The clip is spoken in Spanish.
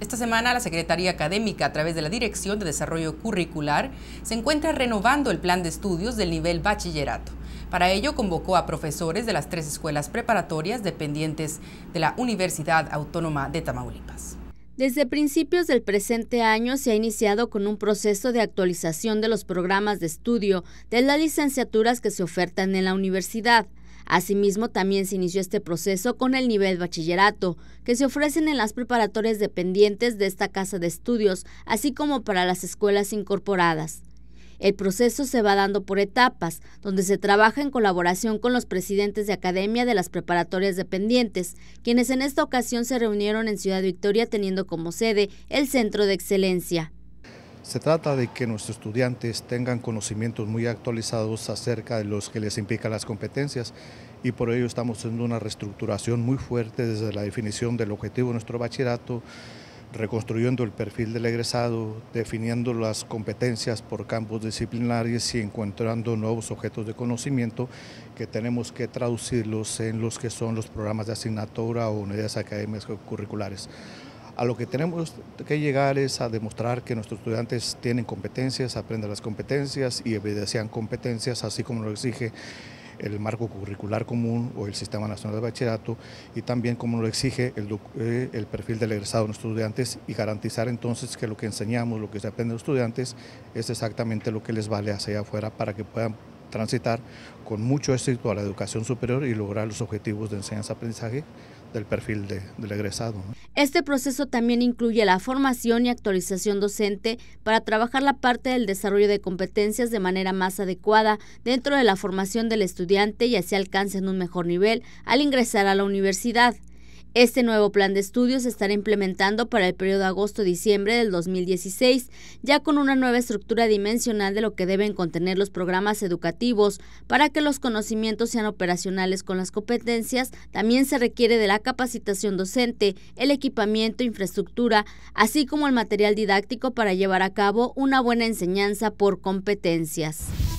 Esta semana la Secretaría Académica, a través de la Dirección de Desarrollo Curricular, se encuentra renovando el plan de estudios del nivel bachillerato. Para ello convocó a profesores de las tres escuelas preparatorias dependientes de la Universidad Autónoma de Tamaulipas. Desde principios del presente año se ha iniciado con un proceso de actualización de los programas de estudio de las licenciaturas que se ofertan en la universidad. Asimismo, también se inició este proceso con el nivel bachillerato, que se ofrecen en las preparatorias dependientes de esta casa de estudios, así como para las escuelas incorporadas. El proceso se va dando por etapas, donde se trabaja en colaboración con los presidentes de academia de las preparatorias dependientes, quienes en esta ocasión se reunieron en Ciudad Victoria teniendo como sede el Centro de Excelencia. Se trata de que nuestros estudiantes tengan conocimientos muy actualizados acerca de los que les implican las competencias y por ello estamos haciendo una reestructuración muy fuerte desde la definición del objetivo de nuestro bachillerato, reconstruyendo el perfil del egresado, definiendo las competencias por campos disciplinarios y encontrando nuevos objetos de conocimiento que tenemos que traducirlos en los que son los programas de asignatura o unidades académicas curriculares. A lo que tenemos que llegar es a demostrar que nuestros estudiantes tienen competencias, aprenden las competencias y evidencian competencias, así como lo exige el marco curricular común o el Sistema Nacional de Bachillerato y también como lo exige el, eh, perfil del egresado de nuestros estudiantes y garantizar entonces que lo que enseñamos, lo que se aprende los estudiantes es exactamente lo que les vale hacia afuera para que puedan transitar con mucho éxito a la educación superior y lograr los objetivos de enseñanza-aprendizaje del perfil de, del egresado. Este proceso también incluye la formación y actualización docente para trabajar la parte del desarrollo de competencias de manera más adecuada dentro de la formación del estudiante y así alcancen un mejor nivel al ingresar a la universidad. Este nuevo plan de estudios se estará implementando para el periodo agosto-diciembre del 2016, ya con una nueva estructura dimensional de lo que deben contener los programas educativos. Para que los conocimientos sean operacionales con las competencias, también se requiere de la capacitación docente, el equipamiento, infraestructura, así como el material didáctico para llevar a cabo una buena enseñanza por competencias.